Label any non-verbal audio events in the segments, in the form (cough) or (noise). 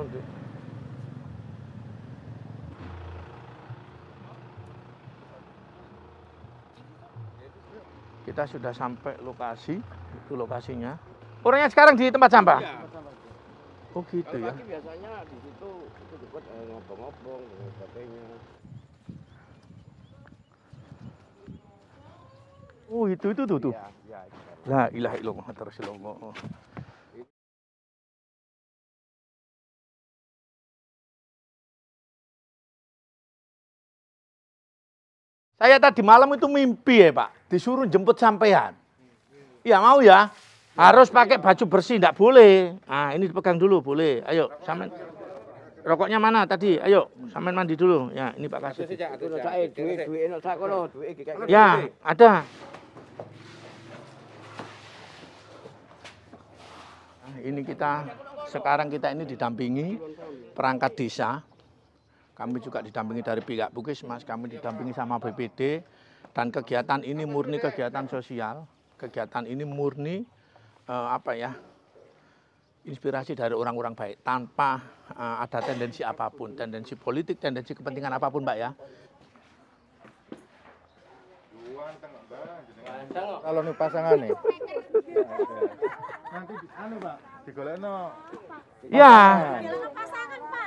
kita sudah sampai lokasi itu lokasinya orangnya sekarang di tempat sampah iya. iya. oh gitu Kalau ya biasanya di situ itu dekat eh, ngobong-ngobong dan sebagainya oh itu itu tuh tuh ya, iya, la ilaha illallah rasulullah Saya tadi malam itu mimpi ya Pak, disuruh jemput sampean. Iya mau ya, harus pakai baju bersih, tidak boleh. Nah ini dipegang dulu, boleh. Ayo, sampean. Rokoknya mana tadi? Ayo, sampean mandi dulu. Ya, ini Pak kasih. Ya, ada. Ini kita sekarang kita ini didampingi perangkat desa kami juga didampingi dari pihak Mas. kami didampingi sama BPD. Dan kegiatan ini murni kegiatan sosial. Kegiatan ini murni uh, apa ya? inspirasi dari orang-orang baik tanpa uh, ada tendensi apapun, tendensi politik, tendensi kepentingan apapun, Mbak ya. Kalau nih pasangan nih. Nanti anu, Pak, digolekno. Iya.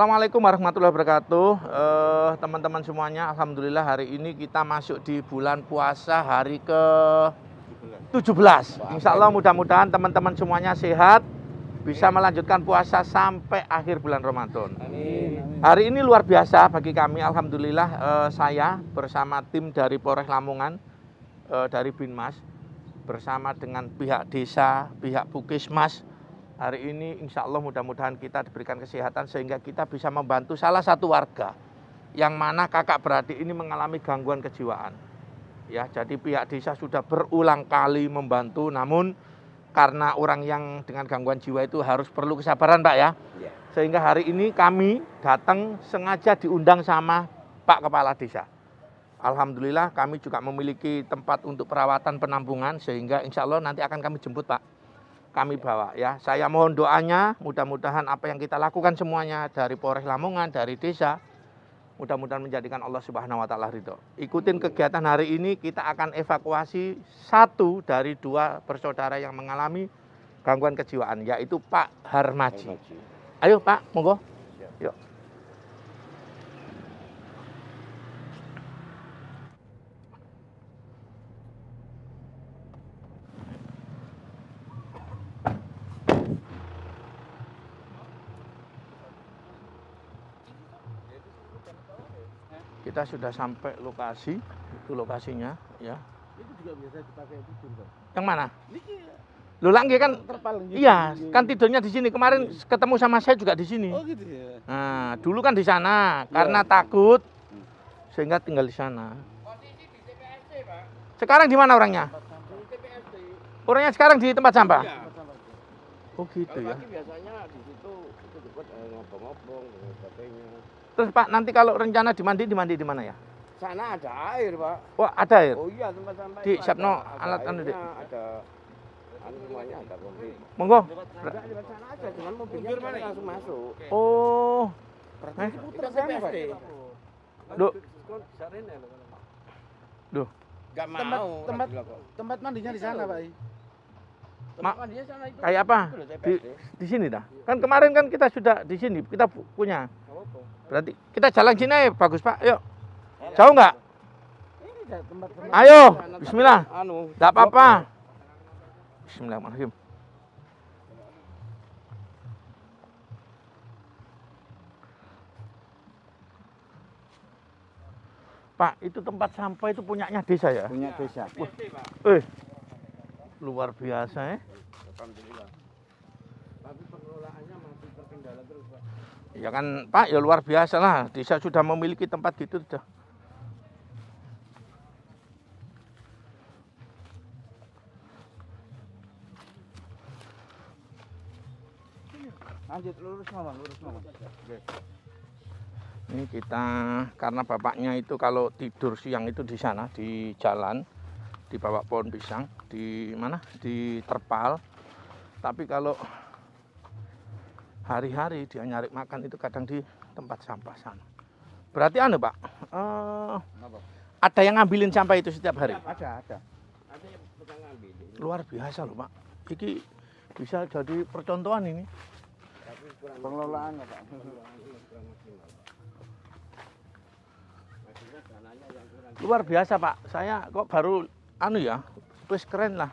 Assalamualaikum warahmatullahi wabarakatuh eh, Teman-teman semuanya Alhamdulillah hari ini kita masuk di bulan puasa hari ke 17 Insya Allah mudah-mudahan teman-teman semuanya sehat Bisa melanjutkan puasa sampai akhir bulan Ramadan Hari ini luar biasa bagi kami Alhamdulillah eh, saya bersama tim dari Polres Lamongan eh, Dari Binmas Bersama dengan pihak desa, pihak Bukismas Hari ini insya Allah mudah-mudahan kita diberikan kesehatan sehingga kita bisa membantu salah satu warga yang mana kakak beradik ini mengalami gangguan kejiwaan. Ya, jadi pihak desa sudah berulang kali membantu namun karena orang yang dengan gangguan jiwa itu harus perlu kesabaran, Pak ya. Iya. Sehingga hari ini kami datang sengaja diundang sama Pak Kepala Desa. Alhamdulillah kami juga memiliki tempat untuk perawatan penampungan sehingga insya Allah nanti akan kami jemput Pak kami bawa ya. Saya mohon doanya, mudah-mudahan apa yang kita lakukan semuanya dari Polres Lamongan, dari desa, mudah-mudahan menjadikan Allah Subhanahu wa taala ridho. Ikutin kegiatan hari ini kita akan evakuasi satu dari dua bersaudara yang mengalami gangguan kejiwaan yaitu Pak Harmaji. Ayo Pak, monggo. kita sudah sampai lokasi itu lokasinya ya itu juga biasa dipakai tidur bang yang mana Niki ya. Lu langgi kan Terpal? gitu, Iya, kan tidurnya di sini. Kemarin iya. ketemu sama saya juga di sini. Oh gitu ya. Nah, dulu kan di sana iya. karena takut sehingga tinggal di sana. Posisi di TPSD, Pak. Sekarang di mana orangnya? Di orangnya sekarang di tempat sampah. Iya. Oh gitu ya. Kalau ya. biasanya di situ itu dekat eh, ngobong-ngobong dan sebagainya. Terus Pak, nanti kalau rencana dimandi, dimandi di mana ya? Sana ada air, Pak. Wah, oh, ada air? Oh iya, tempat sampai. Di Sabno, alat anu, Ada, anu ada Monggo. sana aja, cuman mobilnya langsung masuk. Oh. eh? sana, Duh. Duh. mau. Tempat, tempat mandinya di sana, Pak. Mak, kayak apa? Di, di sini dah. Kan kemarin kan kita sudah di sini, kita punya. Berarti kita jalan sini ya, bagus Pak. Yuk. Jauh nggak? Ayo, bismillah. tidak anu, apa-apa. Bismillahirrahmanirrahim. Pak, itu tempat sampah itu punyanya desa ya? Punya desa. Wah. Eh, luar biasa ya. Ya kan Pak, ya luar biasa lah. Desa sudah memiliki tempat gitu sudah. Lanjut lurus mama, lurus mama. Ini kita karena bapaknya itu kalau tidur siang itu di sana di jalan di bawah pohon pisang di mana di terpal. Tapi kalau hari-hari dia nyari makan itu kadang di tempat sampah sana. Berarti anu pak, uh, ada yang ngambilin sampah itu setiap hari? Ada, ada. Ada yang Luar biasa loh pak. Iki bisa jadi percontohan ini. pengelolaan ya pak. Luar biasa pak. Saya kok baru anu ya, terus keren lah.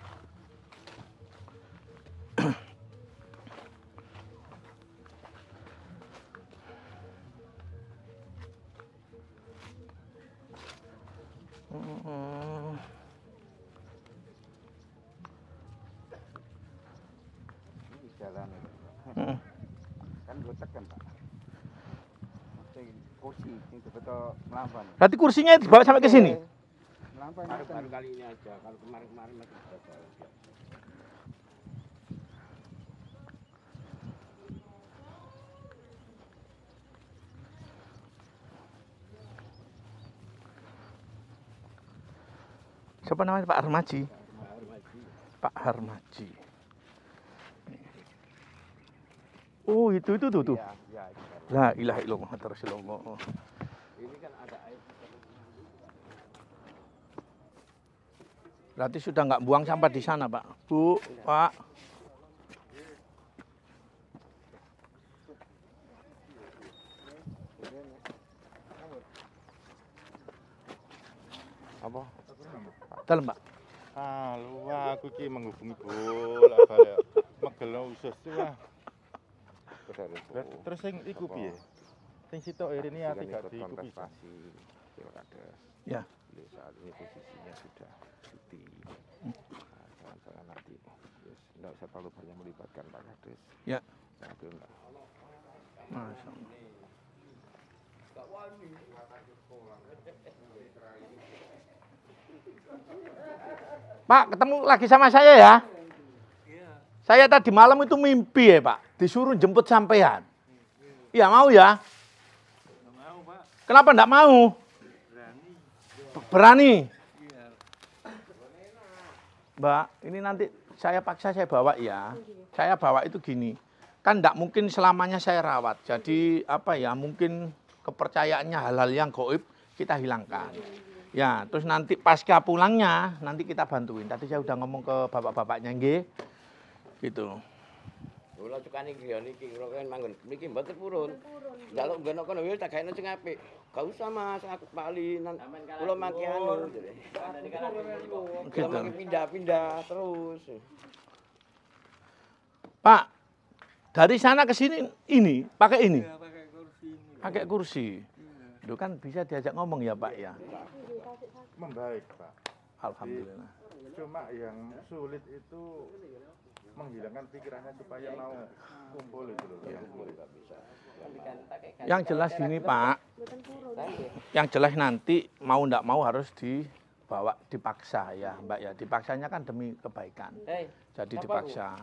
kursi Berarti kursinya dibawa sampai ke sini? Eh, Siapa namanya Pak Armaji? Pak Harmaji. Oh, itu itu tuh tuh. Iya, iya. itu. La ilaha illallah Muhammad Rasulullah. Ini kan ada air. Berarti sudah nggak buang sampah di sana, Pak. Bu, Pak. Apa? Dalam, Pak. Ah, lu aku ki menghubungi bol, apa ya? Megelo usus tuh. Terus iku piye? Sing ini Ya. ya, ya. ini posisinya sudah cuti. Hmm. Nah, nanti yes, terlalu banyak melibatkan Pak Ya. Pak, ketemu lagi sama saya ya. Saya tadi malam itu mimpi ya Pak, disuruh jemput sampean. Iya mau ya? Kenapa enggak mau? Berani. Berani. Mbak, ini nanti saya paksa saya bawa ya. Saya bawa itu gini. Kan enggak mungkin selamanya saya rawat. Jadi apa ya, mungkin kepercayaannya hal-hal yang goib kita hilangkan. Ya, terus nanti pasca pulangnya nanti kita bantuin. Tadi saya udah ngomong ke bapak-bapaknya nggih. Gitu. Kula cukani griya niki kula kan manggon niki mboten purun. Jaluk nggon kono wis tak gaeno sing apik. Gak usah Mas, aku bali kula mangke anu. Kula gitu. pindah-pindah terus. Pak, dari sana ke sini ini, pakai ini. Iya, pakai kursi. Itu kan bisa diajak ngomong ya, Pak ya. Membaik, Pak. Alhamdulillah. Cuma yang sulit itu menghilangkan pikirannya supaya mau kumpul itu loh. Ya. Yang jelas gini Pak, yang jelas nanti mau ndak mau harus dibawa dipaksa ya Mbak ya. Dipaksanya kan demi kebaikan. Jadi dipaksa.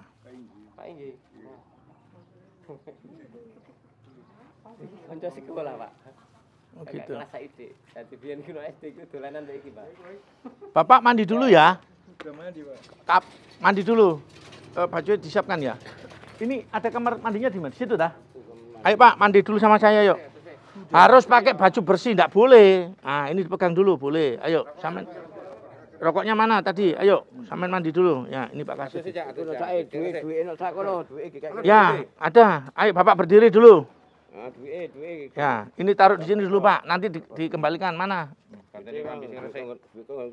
Konco sekolah Pak. Oh gitu. Kelas SD. Dadi biyen kuno SD iku dolanan iki, Pak. Bapak mandi dulu ya. Sudah mandi, Pak. Kap, mandi dulu uh, bajunya disiapkan ya. Ini ada kamar mandinya di mana? Situ dah. Ayo Pak, mandi dulu sama saya yuk. Harus pakai baju bersih, tidak boleh. Ah ini dipegang dulu, boleh. Ayo, samen. rokoknya mana tadi? Ayo, samen mandi dulu. Ya, ini Pak kasih. Ya, ada. Ayo Bapak berdiri dulu. Ya, ini taruh di sini dulu Pak. Nanti di, dikembalikan mana?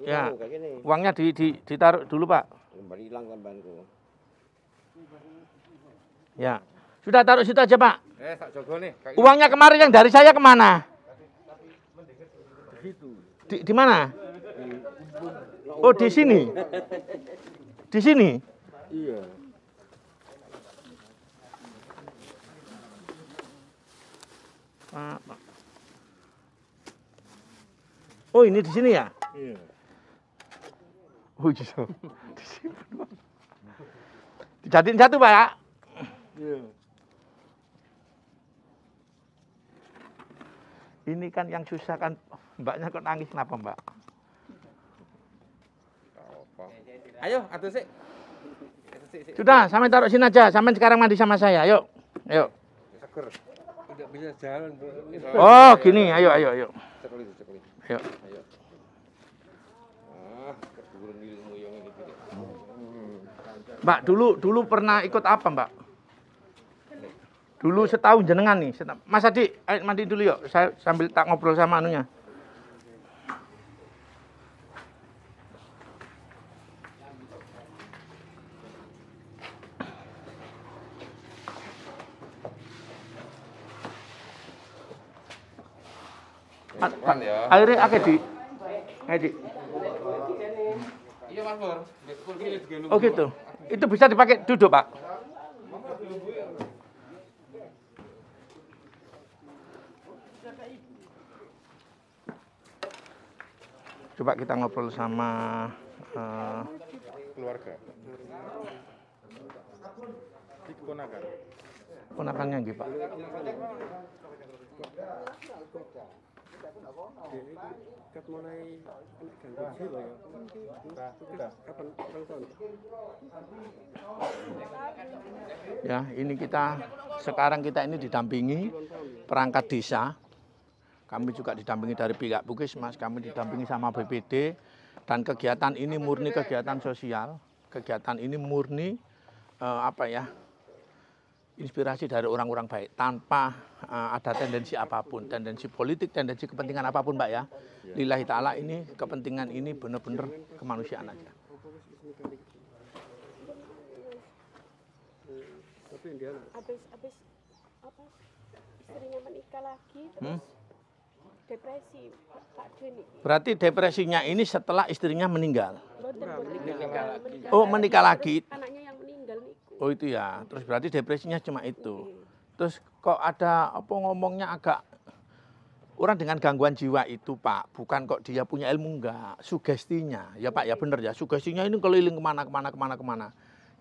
Ya, uangnya di, di, ditaruh dulu Pak. Ya. Sudah taruh situ aja, Pak. Eh, Uangnya kemarin yang dari saya kemana? Di, di mana? Oh, di sini. Di sini. Iya. Oh, ini di sini ya? Iya. Oh, iya. (laughs) di sini. Dijadiin satu, Pak. Yeah. Iya. Ini kan yang susah kan mbaknya kok nangis kenapa, Mbak? Ayo, atuh sih. Sudah, sampai taruh sini aja. Sampai sekarang mandi sama saya. Ayo, ayo. Oh, gini. Ayo, ayo, ayo. Ayo. Ah, Mbak dulu dulu pernah ikut apa Mbak? Dulu setahun jenengan nih. Setahun. Mas Adi, ayo mandi dulu yuk. Saya sambil tak ngobrol sama anunya. Ya. Akhirnya akeh di Ngedi. Iya Mas oh, gitu itu bisa dipakai duduk, Pak. Coba kita ngobrol sama uh, keluarga. Ponakan. Ponakannya gitu Pak ya. ini kita sekarang kita ini didampingi perangkat desa. Kami juga didampingi dari pihak Mas. kami didampingi sama BPD dan kegiatan ini murni kegiatan sosial. Kegiatan ini murni eh, apa ya? inspirasi dari orang-orang baik tanpa uh, ada tendensi apapun, tendensi politik, tendensi kepentingan apapun, Mbak ya. Iya. Lillahi taala ini kepentingan ini benar-benar kemanusiaan aja. Habis habis apa? Istrinya menikah lagi terus hmm? depresi Pak Berarti depresinya ini setelah istrinya meninggal. Oh, menikah lagi oh itu ya hmm. terus berarti depresinya cuma itu hmm. terus kok ada apa ngomongnya agak orang dengan gangguan jiwa itu pak bukan kok dia punya ilmu enggak sugestinya ya pak ya hmm. bener ya sugestinya ini keliling kemana kemana kemana kemana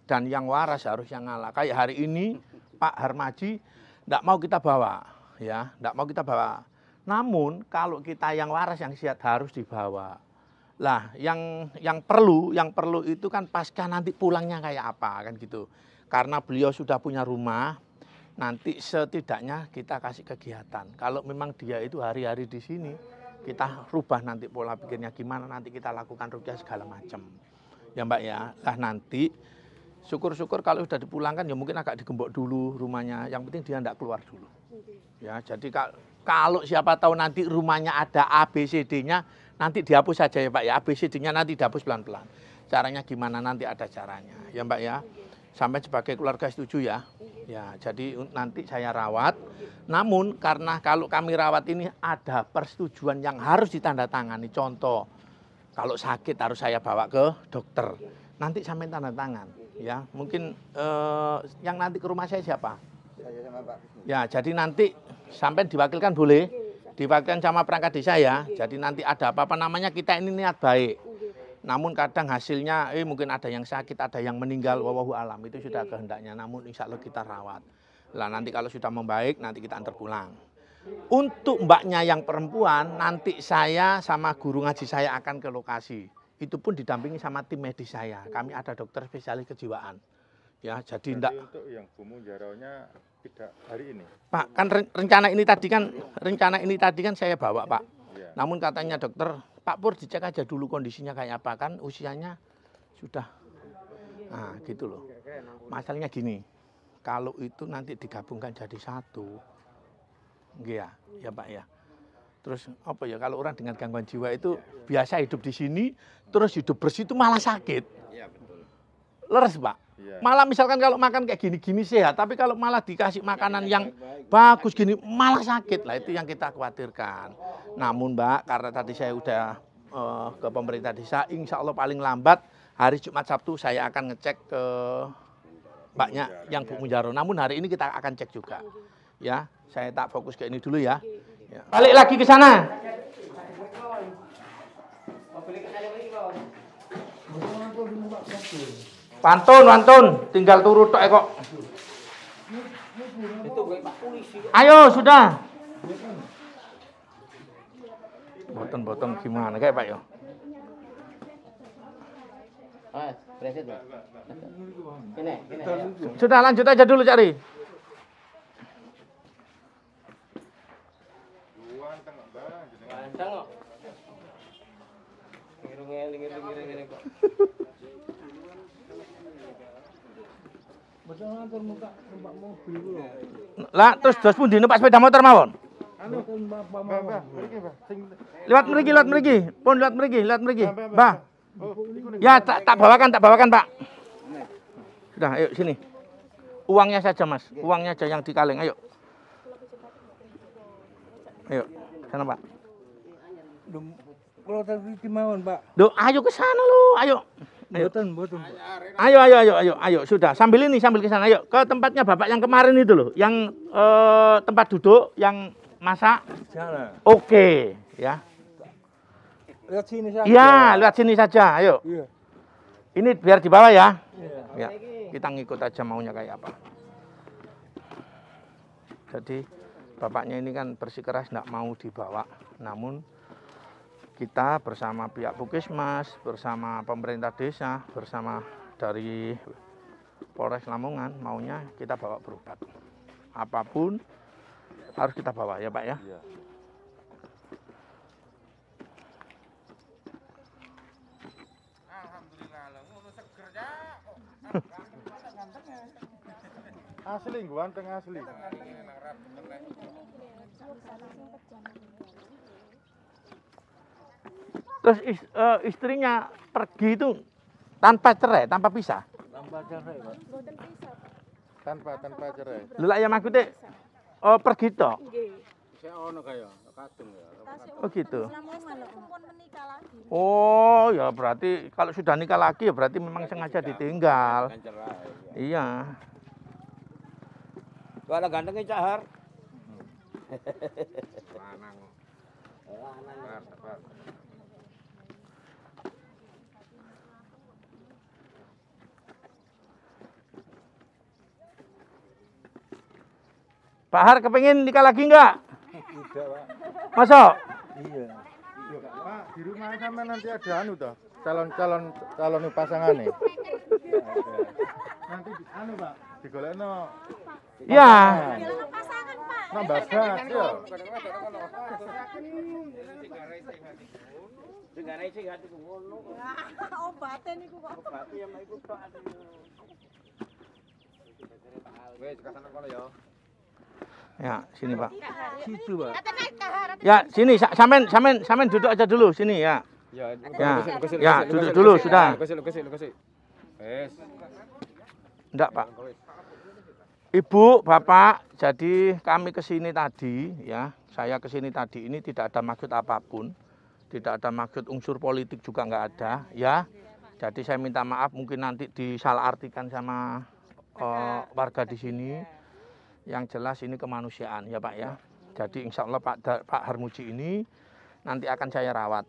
dan yang waras harus yang ngalah kayak hari ini (laughs) Pak Harmaji tidak mau kita bawa ya tidak mau kita bawa namun kalau kita yang waras yang sihat harus dibawa lah yang yang perlu yang perlu itu kan pasca nanti pulangnya kayak apa kan gitu karena beliau sudah punya rumah, nanti setidaknya kita kasih kegiatan. Kalau memang dia itu hari-hari di sini, kita rubah nanti pola pikirnya gimana, nanti kita lakukan rupiah segala macam. Ya Mbak ya, lah nanti syukur-syukur kalau sudah dipulangkan ya mungkin agak digembok dulu rumahnya, yang penting dia tidak keluar dulu. Ya, jadi kalau siapa tahu nanti rumahnya ada ABCD-nya, nanti dihapus saja ya Pak ya, ABCD-nya nanti dihapus pelan-pelan. Caranya gimana nanti ada caranya, ya Mbak ya sampai sebagai keluarga setuju ya. Ya, jadi nanti saya rawat. Namun karena kalau kami rawat ini ada persetujuan yang harus ditandatangani. Contoh, kalau sakit harus saya bawa ke dokter. Nanti sampai tanda tangan. Ya, mungkin eh, yang nanti ke rumah saya siapa? Ya, jadi nanti sampai diwakilkan boleh. Diwakilkan sama perangkat desa ya. Jadi nanti ada apa-apa namanya kita ini niat baik namun kadang hasilnya eh mungkin ada yang sakit, ada yang meninggal, wawahu alam itu sudah iya. kehendaknya. Namun insya Allah kita rawat. Lah nanti kalau sudah membaik nanti kita antar pulang. Untuk mbaknya yang perempuan nanti saya sama guru ngaji saya akan ke lokasi. Itu pun didampingi sama tim medis saya. Kami ada dokter spesialis kejiwaan. Ya, jadi tidak untuk yang tidak hari ini. Pak, kan rencana ini tadi kan rencana ini tadi kan saya bawa, Pak. Iya. Namun katanya dokter Pak Pur dicek aja dulu kondisinya kayak apa kan usianya sudah nah gitu loh masalahnya gini kalau itu nanti digabungkan jadi satu ya ya Pak ya terus apa ya kalau orang dengan gangguan jiwa itu biasa hidup di sini terus hidup bersih itu malah sakit iya, leres Pak Iya. Malah misalkan kalau makan kayak gini-gini sehat, ya, tapi kalau malah dikasih makanan yang bagus gini, malah sakit lah itu yang kita khawatirkan. Namun Mbak, karena tadi saya udah uh, ke pemerintah desa, insya Allah paling lambat hari Jumat Sabtu saya akan ngecek ke Mbaknya yang ya. Bu Mujaro. Namun hari ini kita akan cek juga. Ya, saya tak fokus ke ini dulu ya. ya. Balik lagi ke sana. Balik lagi ke sana. Pantun, pantun, tinggal turut, tok kok. Ayo sudah. Boten-boten gimana kayak Pak ya? Sudah lanjut aja dulu cari. Ha ha ha. Lah terus dos pundi pak sepeda motor mawon? Anu, lewat mriki, lewat mriki. Pun lewat mriki, lewat mriki. Mbah. Oh, ya tak tak bawakan, tak bawakan, Pak. Sudah, ayo sini. Uangnya saja, Mas. Uangnya aja yang dikaleng, ayo. Ayo, sana, Pak. Kalau tadi mawon, Pak. do ayo ke sana lo, ayo. Ayo. Mboten, mboten. Ayo, ayo, ayo, ayo, ayo, sudah. Sambil ini, sambil kesana, ayo ke tempatnya bapak yang kemarin itu loh, yang eh, tempat duduk, yang masak. oke Oke, ya. Lihat sini saja. Iya, lihat sini saja, ayo. Iya. Ini biar di bawah ya. Iya. Ya. Kita ngikut aja maunya kayak apa. Jadi bapaknya ini kan bersikeras tidak mau dibawa, namun kita bersama pihak Pukismas, bersama pemerintah desa, bersama dari Polres Lamongan maunya kita bawa berobat. Apapun harus kita bawa ya Pak ya. Iya. ya. (laughs) Asli, asli, ganteng asli. Terus is, uh, istrinya pergi itu tanpa cerai, tanpa pisah. Tanpa cerai, Pak. Tanpa tanpa cerai. Lelah ya maksudnya oh pergi to. Nggih. ono kaya ya, Oh gitu. Oh ya berarti kalau sudah nikah lagi ya berarti memang sengaja ditinggal. Ya. Iya. Kalau gantengnya cahar. Hmm. (laughs) Lanang. Lanang. Pak Har kepengin nikah lagi enggak? Tidak, Pak. Masuk? Iya. di rumah sama nanti ada anu toh, calon-calon calon pasangan nih. nanti di anu, Pak, digolekno. Iya. Pasangan, Pak. Nambah gas, ya. Obatnya Obatnya Pak. ya. Ya, sini Pak. Situ Pak. Ya, sini samen samen samen duduk aja dulu sini ya. Ya, ya, duduk ya, dulu sudah. Enggak, Pak. Ibu, Bapak, jadi kami ke sini tadi ya. Saya ke sini tadi ini tidak ada maksud apapun. Tidak ada maksud unsur politik juga enggak ada ya. Jadi saya minta maaf mungkin nanti disalah artikan sama uh, warga di sini. Iya yang jelas ini kemanusiaan ya Pak ya. ya. Jadi insya Allah Pak, da Pak Harmuji ini nanti akan saya rawat.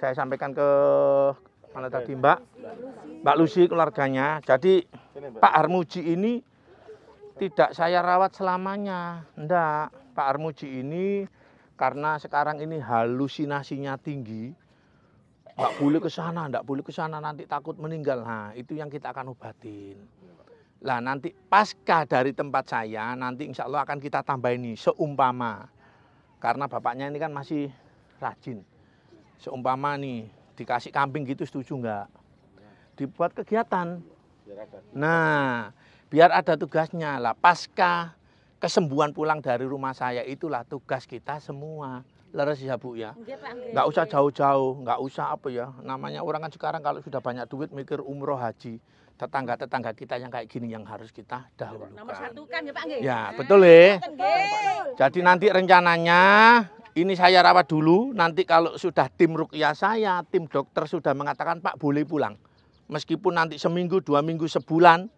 Saya sampaikan ke mana tadi Mbak? Mbak Lucy keluarganya. Jadi Pak Harmuji ini tidak saya rawat selamanya. Enggak. Pak Harmuji ini karena sekarang ini halusinasinya tinggi. Enggak boleh ke sana, enggak boleh ke sana nanti takut meninggal. Nah, itu yang kita akan obatin. Lah nanti pasca dari tempat saya nanti insya Allah akan kita tambah ini seumpama karena bapaknya ini kan masih rajin. Seumpama nih dikasih kambing gitu setuju nggak? Dibuat kegiatan. Nah, biar ada tugasnya lah. Pasca kesembuhan pulang dari rumah saya itulah tugas kita semua. Leres ya Bu ya. Nggak usah jauh-jauh, nggak usah apa ya. Namanya orang kan sekarang kalau sudah banyak duit mikir umroh haji tetangga-tetangga kita yang kayak gini yang harus kita dahulukan. Nomor satu kan ya Pak Nggih. Ya, betul ya. Jadi nanti rencananya ini saya rawat dulu, nanti kalau sudah tim rukyah saya, tim dokter sudah mengatakan Pak boleh pulang. Meskipun nanti seminggu, dua minggu, sebulan,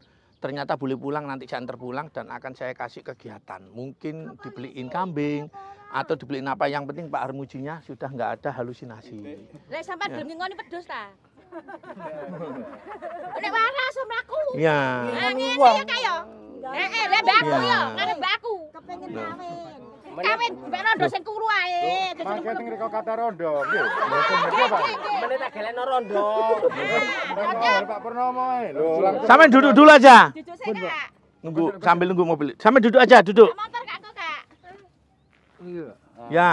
ternyata boleh pulang, nanti saya antar pulang dan akan saya kasih kegiatan. Mungkin dibeliin kambing, atau dibeliin apa yang penting Pak Armujinya sudah nggak ada halusinasi. Sampai ya. belum ngingoni pedos tak? Nek waras omraku. Iya. Ah, ngene iki ya. Heeh, le eh, mbak aku ya, ngene mbak kawin. Kawin mbak sing kuru ae. Mangke riko kata rondo. Ah, Nggih. Ah, rondo. Pak Purnomo eh. Sampe duduk dulu aja. Duduk sik, Kak. Nunggu sambil nunggu mobil. Sampe duduk aja, duduk. Motor gak aku, Kak. Iya. Ya.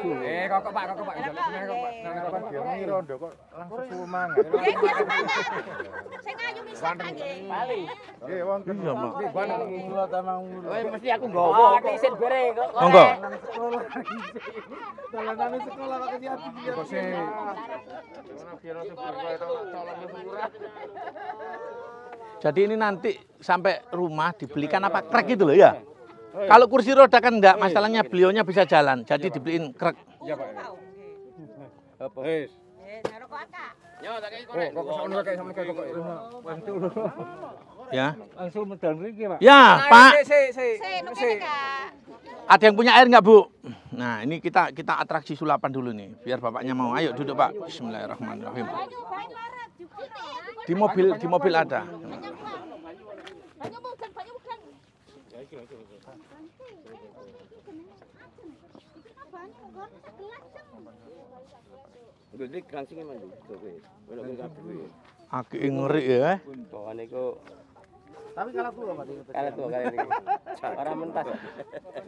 Eh, kokok iya, Pak, kokok Pak. Jalan iya, seneng kok, Pak. Seneng kok dia ngira ndo kok langsung sumang. Nggih, nggih, Pak. Sing ayu misah ta nggih. Bali. Nggih, iya, wonten. Iya, Mak. Nggih, ban kula ta mang. Wis mesti aku nggawa. Ati sit bere kok. Monggo. Dalanane sekolah kok ati dia. Kok sing. itu Jadi ini nanti sampai rumah dibelikan apa krek gitu loh ya? Oh, iya. Kalau kursi roda kan enggak, oh, iya, masalahnya beliaunya bisa jalan, iya, jadi ya, dibeliin krek. Iya, Pak. Apa? Wis. Ya. Langsung medan mriki, Pak. Ya, nah, Pak. Ada yang punya air enggak, Bu? Nah, ini kita kita atraksi sulapan dulu nih, biar bapaknya mau. Ayo duduk, Pak. Bismillahirrahmanirrahim. Di mobil di mobil ada. Gede krancing mandi. gitu kowe. Ono kowe kabeh Aki ngeri ya. Bawane iku Tapi kalah tuh Pak. Kalah tuh kali ini. Ora mentas.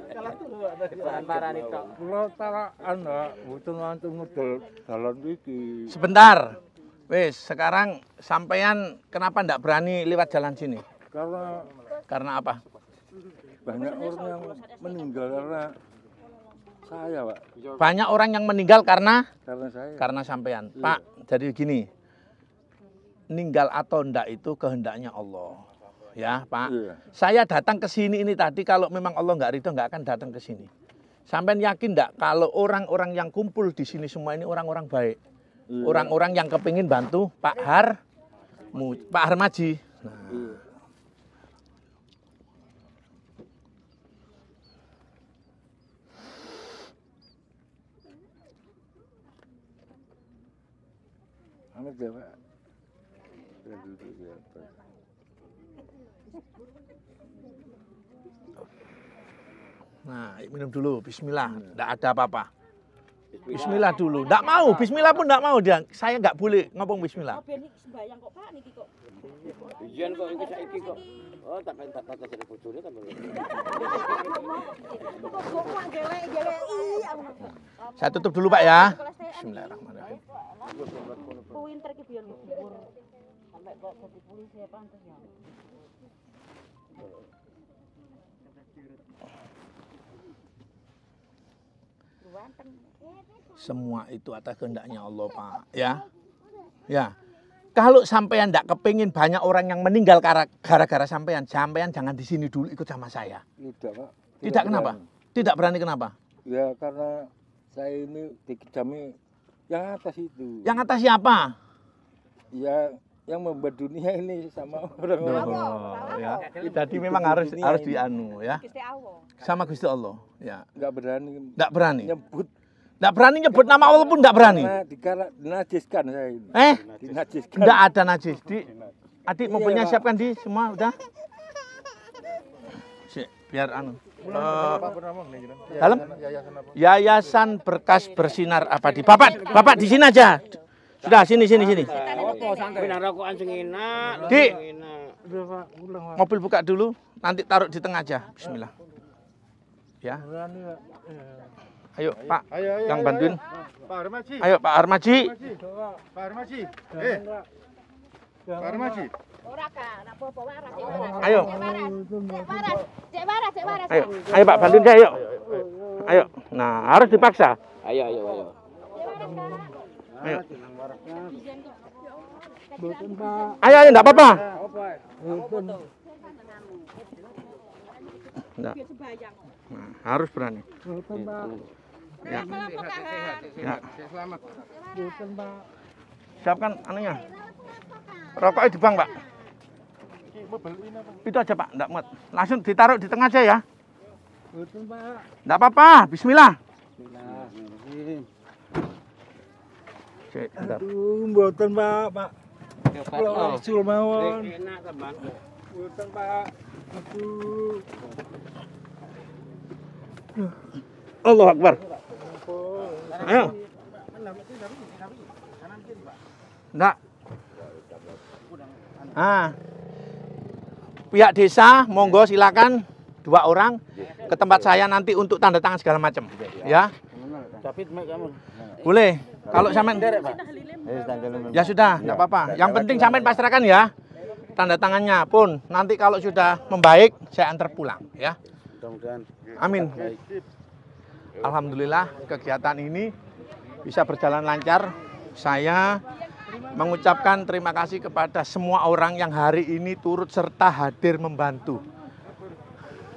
Kalah tuh Para Parani tok. Kula tak ana mboten antuk ngedol dalan iki. Sebentar. Wes, sekarang sampean kenapa ndak berani lewat jalan sini? Karena karena apa? Banyak orang yang meninggal karena saya, Pak. Banyak orang yang meninggal karena karena saya. Karena sampean. Iya. Pak, jadi gini. Ninggal atau enggak itu kehendaknya Allah. Ya, Pak. Iya. Saya datang ke sini ini tadi kalau memang Allah enggak ridho enggak akan datang ke sini. Sampean yakin enggak kalau orang-orang yang kumpul di sini semua ini orang-orang baik. Iya. Orang-orang iya. yang kepingin bantu Pak Har Pak Harmaji. Nah, iya. duduk di atas. Nah, minum dulu. Bismillah. Tidak iya. ada apa-apa. Bismillah dulu. Tidak mau. Bismillah pun tidak mau dia. Saya nggak boleh ngomong Bismillah. Saya tutup dulu Pak ya. Bismillahirrahmanirrahim. Ya, ya? semua itu atas kehendaknya Allah Pak ya ya kalau sampean tidak kepingin banyak orang yang meninggal gara-gara sampean sampean jangan di sini dulu ikut sama saya tidak Pak tidak, tidak kenapa berani. tidak berani kenapa ya karena saya ini dikejami yang atas itu yang atas siapa ya yang membuat dunia ini sama orang Allah. oh, ya. jadi memang harus harus dianu ya sama Gusti Allah ya nggak berani nggak berani nyebut nggak berani nyebut nama Allah pun nggak berani dinajiskan saya ini eh dinajiskan nggak ada najis di adik mobilnya iya, siapkan di semua udah Sik, biar anu Uh, dalam yayasan berkas bersinar apa di bapak bapak di sini aja sudah sini sini sini Iya, di Mobil buka dulu, nanti taruh di tengah aja. Bismillah. Ya. Ayo, Pak. Ayo, ayo, bantuin. Pak Armaji. Ayo, Pak Armaji. Eh. Pak Pak Armaji. Ayo. Ayo. Ayo Pak bantuin saya, ayo. Ayo. Nah, harus dipaksa. Ayo, ayo, ayo. Ayo. Ayo, ayo, enggak apa-apa. Enggak. Nah, harus berani. Ya. ya. Siapkan anunya. Rokoknya di bang, Pak. Itu aja, Pak. Enggak muat. Langsung ditaruh di tengah aja ya. Enggak apa-apa. Bismillah. Cek, Aduh, mboten, Pak, Pak. Allah Akbar. Ayo. Enggak. Ah. Pihak desa, monggo silakan dua orang ke tempat saya nanti untuk tanda tangan segala macam. Ya. David, kamu. Boleh. Kalau sampean eh, Ya sudah, enggak apa-apa. Yang penting sampean pasrahkan ya tanda tangannya pun nanti kalau sudah membaik saya antar pulang ya. Amin. Alhamdulillah kegiatan ini bisa berjalan lancar. Saya mengucapkan terima kasih kepada semua orang yang hari ini turut serta hadir membantu.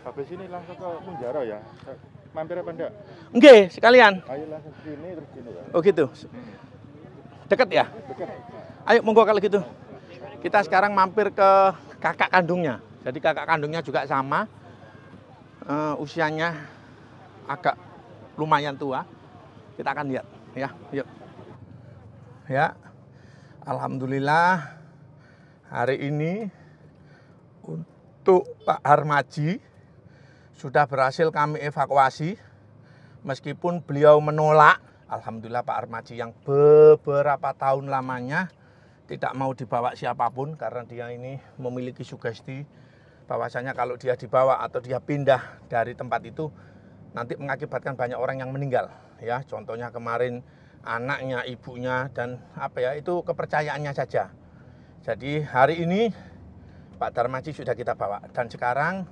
Habis ini langsung ke Munjaro ya. Mampir apa enggak? oke sekalian. Ayo langsung sini terus sini Oh gitu. Dekat ya? Dekat. Ayo monggo kalau gitu. Kita sekarang mampir ke kakak kandungnya. Jadi kakak kandungnya juga sama. Uh, usianya agak lumayan tua. Kita akan lihat ya. Yuk. Ya. Alhamdulillah hari ini untuk Pak Harmaji sudah berhasil kami evakuasi. Meskipun beliau menolak, Alhamdulillah Pak Armaji yang beberapa tahun lamanya tidak mau dibawa siapapun karena dia ini memiliki sugesti bahwasanya kalau dia dibawa atau dia pindah dari tempat itu nanti mengakibatkan banyak orang yang meninggal ya contohnya kemarin anaknya ibunya dan apa ya itu kepercayaannya saja jadi hari ini Pak Darmaji sudah kita bawa dan sekarang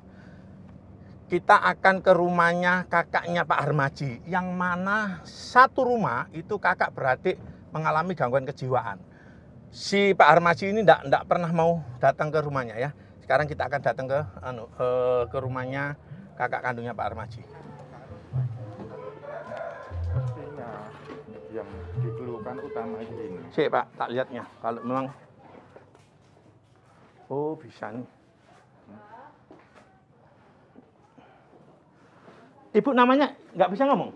kita akan ke rumahnya kakaknya Pak Armaji yang mana satu rumah itu kakak berarti mengalami gangguan kejiwaan. Si Pak Armaji ini tidak pernah mau datang ke rumahnya ya. Sekarang kita akan datang ke anu, eh, ke rumahnya kakak kandungnya Pak Armaji. yang dikeluhkan utama ini. Sih Pak, tak lihatnya. Kalau memang Oh, bisa nih. Ibu namanya nggak bisa ngomong?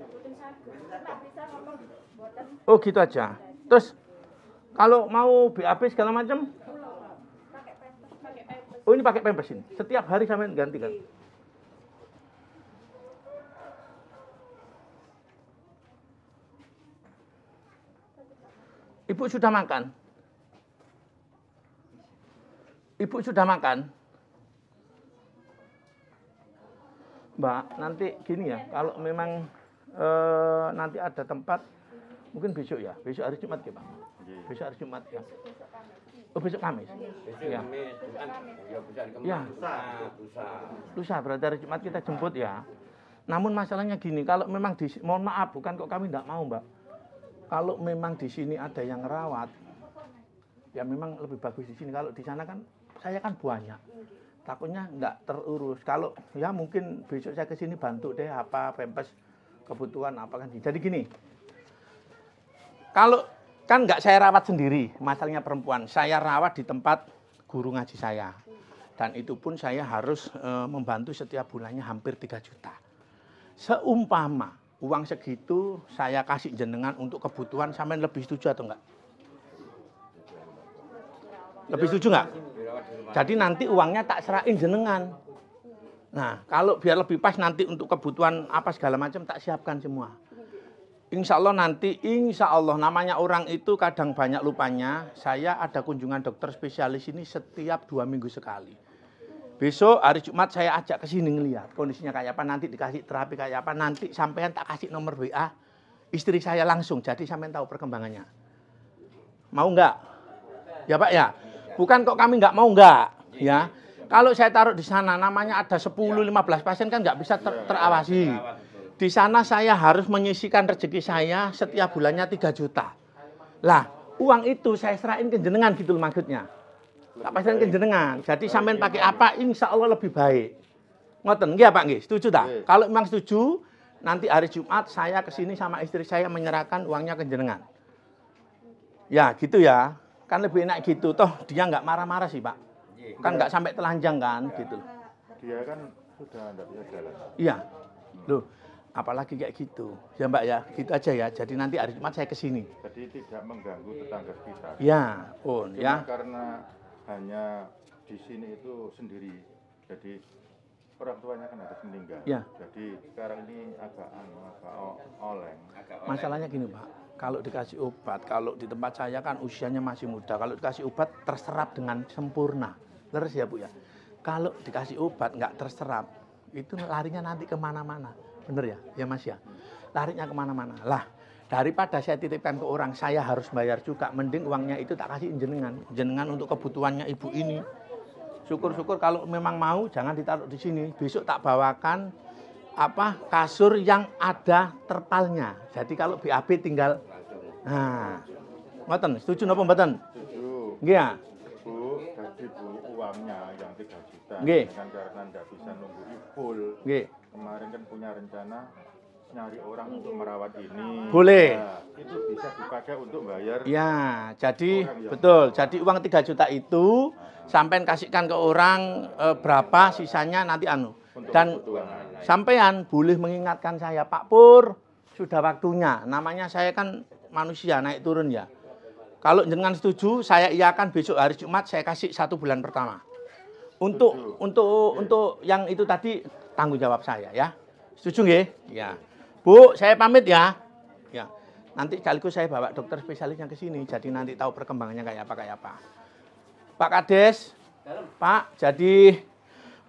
Oh gitu aja. Terus kalau mau BAP segala macam? Oh ini pakai pempes ini. Setiap hari sampai ganti kan? Ibu sudah makan? Ibu sudah makan? Mbak, nanti gini ya, kalau memang e, nanti ada tempat, mungkin besok ya, besok hari Jumat ya Pak. Iya. Besok hari Jumat ya. Oh besok Kamis. Iya. Besok ya. Kamis, bukan ya bisa ya. Lusa, lusa. Lusa berarti hari Jumat kita jemput ya. Namun masalahnya gini, kalau memang di mohon maaf bukan kok kami tidak mau Mbak. Kalau memang di sini ada yang rawat, ya memang lebih bagus di sini. Kalau di sana kan saya kan banyak takutnya nggak terurus. Kalau ya mungkin besok saya kesini bantu deh apa pempes kebutuhan apa kan. Jadi gini, kalau kan nggak saya rawat sendiri, masalahnya perempuan. Saya rawat di tempat guru ngaji saya. Dan itu pun saya harus e, membantu setiap bulannya hampir 3 juta. Seumpama uang segitu saya kasih jenengan untuk kebutuhan sampai lebih setuju atau enggak? Lebih setuju enggak? Jadi nanti uangnya tak serahin jenengan. Nah, kalau biar lebih pas nanti untuk kebutuhan apa segala macam tak siapkan semua. Insya Allah nanti, insya Allah namanya orang itu kadang banyak lupanya. Saya ada kunjungan dokter spesialis ini setiap dua minggu sekali. Besok hari Jumat saya ajak ke sini ngeliat kondisinya kayak apa, nanti dikasih terapi kayak apa, nanti sampean tak kasih nomor WA istri saya langsung, jadi sampean tahu perkembangannya. Mau nggak? Ya Pak ya? Bukan kok kami nggak mau nggak, iya, iya, ya. Iya. Kalau saya taruh di sana namanya ada 10-15 pasien kan nggak bisa ter terawasi. Di sana saya harus menyisikan rezeki saya setiap bulannya 3 juta. Lah, uang itu saya serahin ke jenengan gitu maksudnya. Tak pasien ke jenengan. Jadi sampean pakai apa insya Allah lebih baik. Ngoten ya Pak nggih, setuju tak? Kalau memang setuju, nanti hari Jumat saya ke sini sama istri saya menyerahkan uangnya ke jenengan. Ya, gitu ya. Kan lebih enak gitu. Toh dia nggak marah-marah sih, Pak. Iya. Kan nggak sampai telanjang kan, ya. gitu. Dia kan sudah nggak bisa jalan. Iya. Loh, apalagi kayak gitu. Ya Mbak ya, gitu aja ya. Jadi nanti hari Jumat saya kesini. Jadi tidak mengganggu tetangga kita. Ya, pun oh, ya. Karena hanya di sini itu sendiri. Jadi orang tuanya kan harus meninggal. Ya. Jadi sekarang ini agak anu, agak oleng. Masalahnya gini, Pak kalau dikasih obat, kalau di tempat saya kan usianya masih muda, kalau dikasih obat terserap dengan sempurna. Terus ya Bu ya. Kalau dikasih obat nggak terserap, itu larinya nanti kemana-mana. Bener ya? Ya Mas ya? Larinya kemana-mana. Lah, daripada saya titipkan ke orang, saya harus bayar juga. Mending uangnya itu tak kasih jenengan. Jenengan untuk kebutuhannya ibu ini. Syukur-syukur kalau memang mau, jangan ditaruh di sini. Besok tak bawakan apa kasur yang ada terpalnya. Jadi kalau BAB tinggal nah. Ngoten, setuju napa mboten? Setuju. Nggih ya. Bu, jadi Bu uangnya yang 3 juta Nggih. kan karena ndak bisa nunggu full. Nggih. Kemarin kan punya rencana nyari orang untuk merawat ini. Boleh. Nah, itu bisa dipakai untuk bayar. Ya, jadi betul. Jadi uang 3 juta itu nah. sampean kasihkan ke orang e, berapa sisanya nanti anu dan sampean boleh mengingatkan saya, Pak Pur, sudah waktunya. Namanya saya kan manusia naik turun ya. Kalau dengan setuju, saya iakan besok hari Jumat saya kasih satu bulan pertama. Untuk setuju. untuk ya. untuk yang itu tadi tanggung jawab saya ya. Setuju nggih? Ya. Bu, saya pamit ya. Ya. Nanti sekaligus saya bawa dokter spesialis yang ke sini jadi nanti tahu perkembangannya kayak apa kayak apa. Pak Kades, Pak, jadi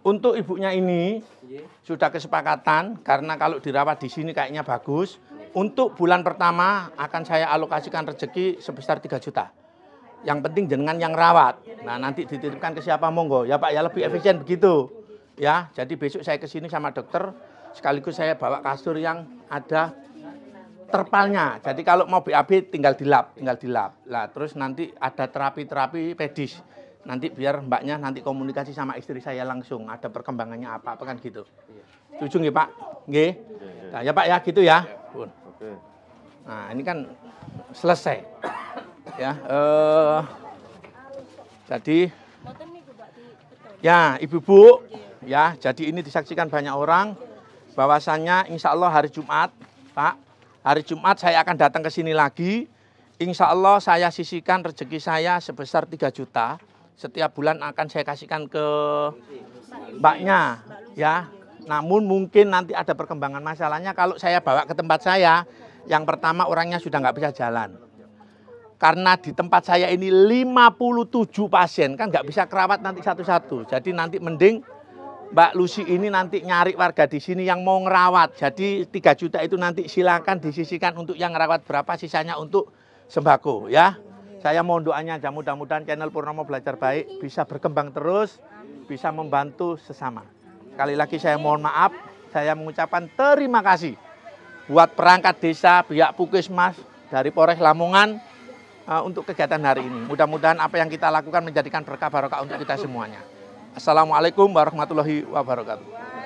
untuk ibunya ini iya. sudah kesepakatan karena kalau dirawat di sini kayaknya bagus. Untuk bulan pertama akan saya alokasikan rezeki sebesar 3 juta. Yang penting jangan yang rawat. Nah, nanti dititipkan ke siapa monggo. Ya Pak, ya lebih efisien begitu. Ya, jadi besok saya ke sini sama dokter sekaligus saya bawa kasur yang ada terpalnya. Jadi kalau mau BAB tinggal dilap, tinggal dilap. Lah terus nanti ada terapi-terapi pedis nanti biar mbaknya nanti komunikasi sama istri saya langsung ada perkembangannya apa apa kan gitu tujuh nih pak nggih nah, ya pak ya gitu ya nah ini kan selesai ya eh, jadi ya ibu bu ya jadi ini disaksikan banyak orang bahwasannya insya Allah hari Jumat pak hari Jumat saya akan datang ke sini lagi Insya Allah saya sisihkan rezeki saya sebesar 3 juta setiap bulan akan saya kasihkan ke mbaknya ya. Namun mungkin nanti ada perkembangan masalahnya kalau saya bawa ke tempat saya, yang pertama orangnya sudah nggak bisa jalan. Karena di tempat saya ini 57 pasien, kan nggak bisa kerawat nanti satu-satu. Jadi nanti mending Mbak Lucy ini nanti nyari warga di sini yang mau ngerawat. Jadi 3 juta itu nanti silakan disisikan untuk yang ngerawat berapa, sisanya untuk sembako ya. Saya mohon doanya aja mudah-mudahan channel Purnomo Belajar Baik bisa berkembang terus, bisa membantu sesama. Kali lagi saya mohon maaf, saya mengucapkan terima kasih buat perangkat desa, pihak Pukismas dari Polres Lamongan uh, untuk kegiatan hari ini. Mudah-mudahan apa yang kita lakukan menjadikan berkah barokah untuk kita semuanya. Assalamualaikum warahmatullahi wabarakatuh.